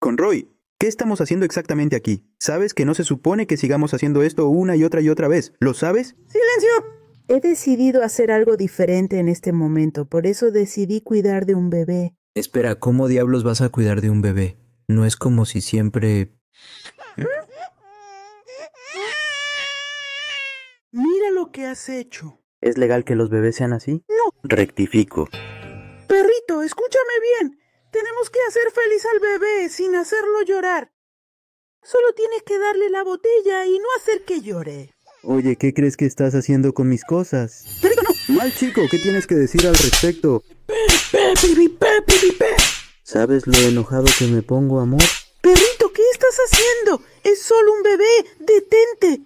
Roy. ¿qué estamos haciendo exactamente aquí? ¿Sabes que no se supone que sigamos haciendo esto una y otra y otra vez? ¿Lo sabes? ¡Silencio! He decidido hacer algo diferente en este momento, por eso decidí cuidar de un bebé. Espera, ¿cómo diablos vas a cuidar de un bebé? No es como si siempre... Mira lo que has hecho. ¿Es legal que los bebés sean así? No. Rectifico. Perrito, escúchame bien. Tenemos que hacer feliz al bebé sin hacerlo llorar. Solo tienes que darle la botella y no hacer que llore. Oye, ¿qué crees que estás haciendo con mis cosas? ¡Perrito, no. Mal chico, ¿qué tienes que decir al respecto? ¿Sabes lo enojado que me pongo, amor? Perrito, ¿qué estás haciendo? Es solo un bebé. Detente.